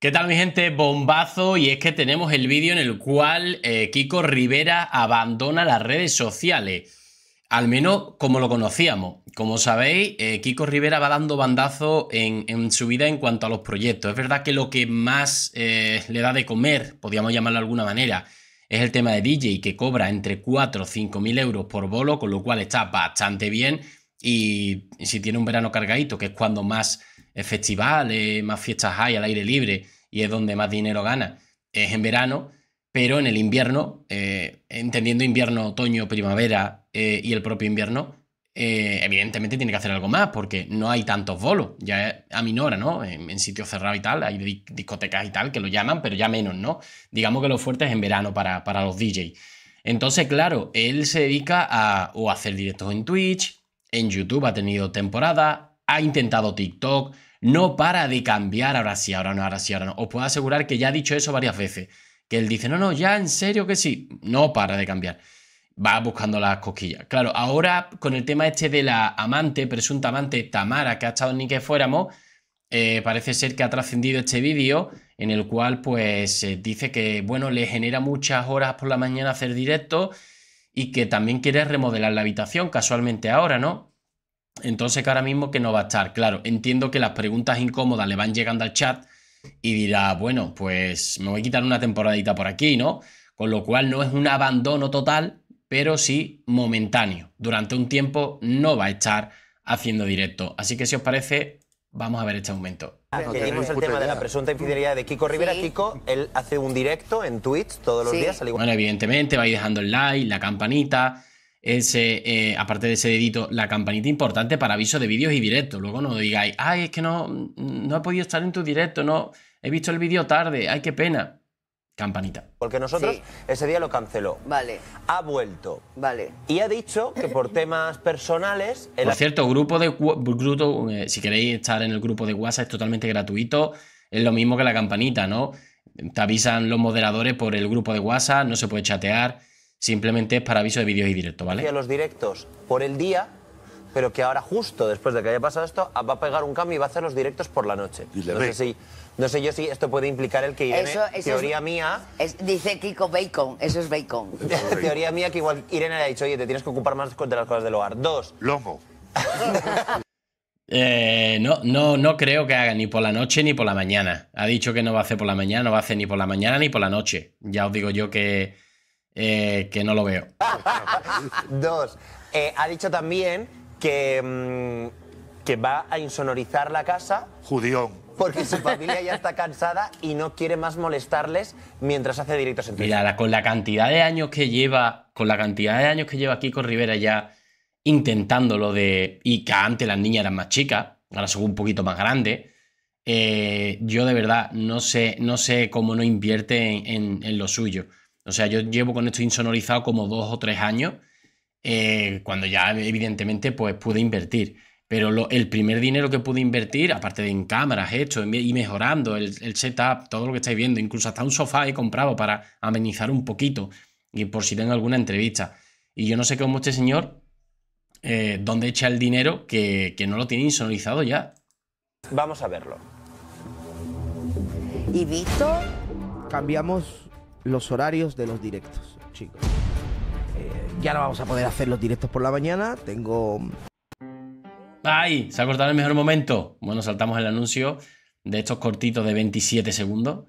¿Qué tal mi gente? Bombazo y es que tenemos el vídeo en el cual eh, Kiko Rivera abandona las redes sociales, al menos como lo conocíamos. Como sabéis, eh, Kiko Rivera va dando bandazo en, su vida en cuanto a los proyectos. Es verdad que lo que más eh, le da de comer, podríamos llamarlo de alguna manera, es el tema de DJ que cobra entre 4 o 5 mil euros por bolo, con lo cual está bastante bien y si tiene un verano cargadito, que es cuando más festivales, más fiestas hay al aire libre y es donde más dinero gana, es en verano, pero en el invierno, eh, entendiendo invierno, otoño, primavera eh, y el propio invierno, eh, evidentemente tiene que hacer algo más porque no hay tantos bolos, ya a minora, ¿no? En, sitio sitios cerrados y tal, hay discotecas y tal que lo llaman, pero ya menos, ¿no? Digamos que lo fuerte es en verano para, para los DJs. Entonces, claro, él se dedica a o hacer directos en Twitch, en YouTube ha tenido temporada, ha intentado TikTok, no para de cambiar, ahora sí, ahora no, ahora sí, ahora no. Os puedo asegurar que ya ha dicho eso varias veces, que él dice, no, no, ya en serio que sí, no para de cambiar. Va buscando las cosquillas. Claro, ahora con el tema este de la amante, presunta amante Tamara, que ha estado ni que fuéramos, eh, parece ser que ha trascendido este vídeo en el cual pues dice que, bueno, le genera muchas horas por la mañana hacer directo y que también quiere remodelar la habitación casualmente ahora, ¿no? Entonces que ahora mismo que no va a estar. Claro, entiendo que las preguntas incómodas le van llegando al chat y dirá, bueno, pues me voy a quitar una temporadita por aquí, ¿no? Con lo cual no es un abandono total, pero sí momentáneo. Durante un tiempo no va a estar haciendo directo. Así que si os parece, vamos a ver este aumento. Tenemos ah, el tema de la presunta infidelidad de Kiko Rivera. Kiko, él hace un directo en Twitch todos los días. Al igual... Bueno, evidentemente vais dejando el like, la campanita, ese, eh, aparte de ese dedito, la campanita importante para aviso de vídeos y directos. Luego no digáis, ay, es que no, no he podido estar en tu directo, no, he visto el vídeo tarde, ay, qué pena. Campanita. Porque nosotros ese día lo canceló. Vale. Ha vuelto. Vale. Y ha dicho que por temas personales. Por cierto, grupo de grupo, eh, si queréis estar en el grupo de WhatsApp es totalmente gratuito. Es lo mismo que la campanita, ¿no? Te avisan los moderadores por el grupo de WhatsApp, no se puede chatear. Simplemente es para aviso de vídeos y directo ¿vale? Y a los directos por el día pero que ahora justo después de que haya pasado esto va a pegar un cambio y va a hacer los directos por la noche. no, sé si, yo si esto puede implicar el que Irene, teoría mía... Es, dice Kiko Bacon, eso es Bacon. teoría mía que igual Irene le ha dicho, oye, te tienes que ocupar más de las cosas del hogar. Dos. Lobo. Eh, no, no, no creo que haga ni por la noche ni por la mañana. Ha dicho que no va a hacer por la mañana, no va a hacer ni por la mañana ni por la noche. Ya os digo yo que, eh, que no lo veo. Dos, eh, ha dicho también que, mm, que va a insonorizar la casa. Judión porque su familia ya está cansada y no quiere más molestarles mientras hace directos en Mira, con la cantidad de años que lleva, con la cantidad de años que lleva Kiko Rivera ya intentándolo de. Y que antes las niñas eran más chicas, ahora son un poquito más grandes. Eh, yo de verdad no sé, no sé cómo no invierte en, en, lo suyo. O sea, yo llevo con esto insonorizado como dos o tres años eh, cuando ya evidentemente pues pude invertir. Pero el primer dinero que pude invertir, aparte de en cámaras, hecho y mejorando el, setup, todo lo que estáis viendo, incluso hasta un sofá he comprado para amenizar un poquito y por si tengo alguna entrevista. Y yo no sé cómo este señor, eh, dónde echa el dinero que, que no lo tiene insonorizado ya. Vamos a verlo. ¿Y visto? Cambiamos los horarios de los directos, chicos. Eh, ya no vamos a poder hacer los directos por la mañana. Tengo. ¡Ay! Se ha cortado el mejor momento. Bueno, saltamos el anuncio de estos cortitos de 27 segundos.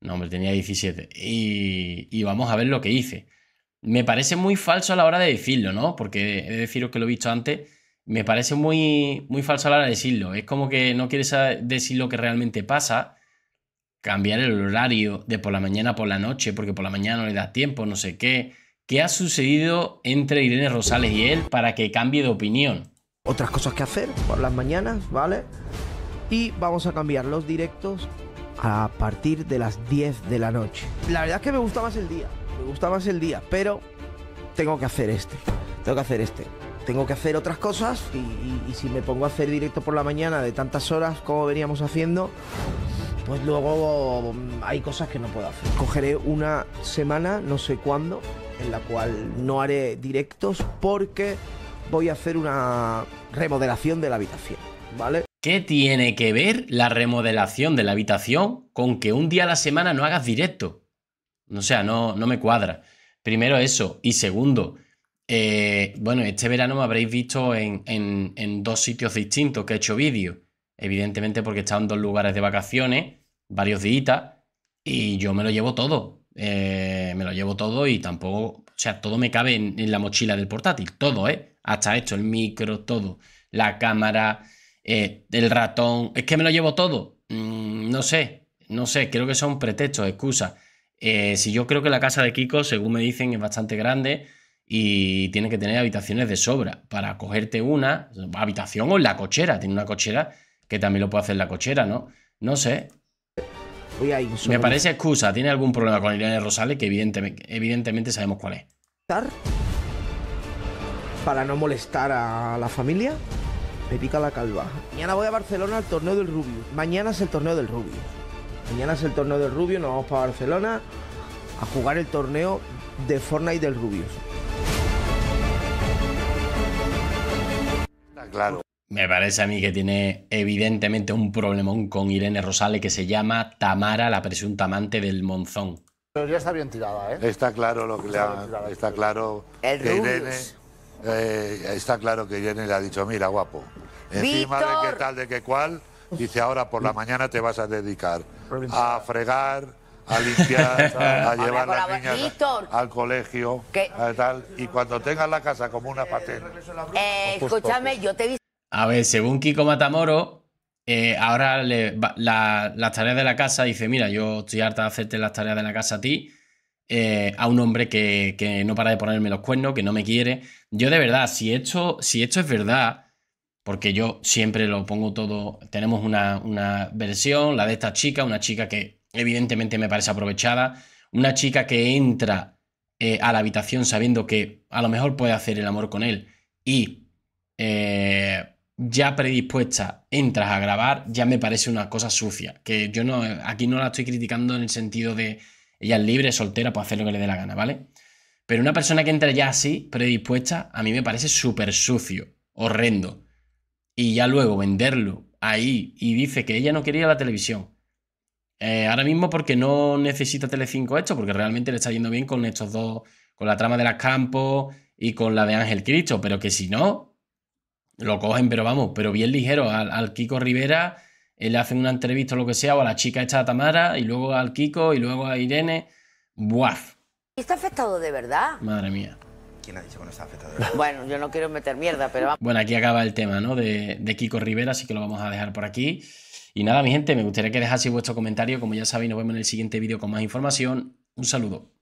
No, hombre, tenía 17. Y, y vamos a ver lo que hice. Me parece muy falso a la hora de decirlo, ¿no? Porque he de deciros que lo he visto antes. Me parece muy, muy falso a la hora de decirlo. Es como que no quieres decir lo que realmente pasa. Cambiar el horario de por la mañana por la noche, porque por la mañana no le das tiempo, no sé qué ¿Qué ha sucedido entre Irene Rosales y él para que cambie de opinión? Otras cosas que hacer por las mañanas, ¿vale? Y vamos a cambiar los directos a partir de las 10 de la noche. La verdad es que me gusta más el día, me gusta más el día, pero tengo que hacer este, tengo que hacer este. Tengo que hacer otras cosas y, si me pongo a hacer directo por la mañana de tantas horas como veníamos haciendo, pues luego mm, hay cosas que no puedo hacer. Cogeré una semana, no sé cuándo, en la cual no haré directos porque voy a hacer una remodelación de la habitación, ¿vale? ¿Qué tiene que ver la remodelación de la habitación con que un día a la semana no hagas directo? O sea, no, no me cuadra. Primero eso. Y segundo, eh, bueno, este verano me habréis visto en, dos sitios distintos que he hecho vídeo. Evidentemente porque he estado en dos lugares de vacaciones, varios días, y yo me lo llevo todo. Eh, me lo llevo todo y tampoco, o sea, todo me cabe en, la mochila del portátil, todo, ¿eh? Hasta esto, el micro, todo, la cámara, eh, el ratón, es que me lo llevo todo, mm, no sé, no sé, creo que son pretextos, excusas. Eh, si yo creo que la casa de Kiko, según me dicen, es bastante grande y tiene que tener habitaciones de sobra para cogerte una habitación o la cochera, tiene una cochera que también lo puede hacer la cochera, ¿no? No sé, me parece excusa. Tiene algún problema con de Rosales, que evidentemente, sabemos cuál es. Para no molestar a la familia, me pica la calva. Mañana voy a Barcelona al torneo del Rubio. Mañana es el torneo del Rubio. Mañana es el torneo del Rubio, nos vamos para Barcelona a jugar el torneo de Fortnite del Rubio. claro. Me parece a mí que tiene evidentemente un problemón con Irene Rosales que se llama Tamara, la presunta amante del Monzón. Pero ya está bien tirada, ¿eh? Está claro lo que le ha... está claro que Irene, eh, está claro que Irene le ha dicho, mira, guapo, encima de qué tal, de qué cual, dice, ahora por la mañana te vas a dedicar a fregar, a limpiar, a llevar a las niñas al colegio, ¿Qué...? tal, y cuando tengas la casa como una patente. Eh, escúchame, yo te he visto a ver, según Kiko Matamoro, eh, ahora la, las tareas de la casa dice, mira, yo estoy harta de hacerte las tareas de la casa a ti, eh, a un hombre que, no para de ponerme los cuernos, que no me quiere. Yo de verdad, si esto, si esto es verdad, porque yo siempre lo pongo todo, tenemos una, versión, la de esta chica, una chica que evidentemente me parece aprovechada, una chica que entra eh, a la habitación sabiendo que a lo mejor puede hacer el amor con él y ya predispuesta entras a grabar, ya me parece una cosa sucia. Que yo no, aquí no la estoy criticando en el sentido de ella es libre, soltera, puede hacer lo que le dé la gana, ¿vale? Pero una persona que entra ya así, predispuesta, a mí me parece súper sucio, horrendo. Y ya luego venderlo ahí y dice que ella no quería la televisión. Eh, ahora mismo porque no necesita Telecinco esto, porque realmente le está yendo bien con estos dos, con la trama de las campos y con la de Ángel Cristo, pero que si no, lo cogen, pero vamos, pero bien ligero. Al, Kiko Rivera le hacen una entrevista o lo que sea, o a la chica esta Tamara, y luego al Kiko, y luego a Irene. ¡buah! ¿Y está afectado de verdad? Madre mía. ¿Quién ha dicho que no está afectado de verdad? bueno, yo no quiero meter mierda, pero vamos. Bueno, aquí acaba el tema, ¿no? De, de Kiko Rivera, así que lo vamos a dejar por aquí. Y nada, mi gente, me gustaría que dejaseis vuestro comentario. Como ya sabéis, nos vemos en el siguiente vídeo con más información. Un saludo.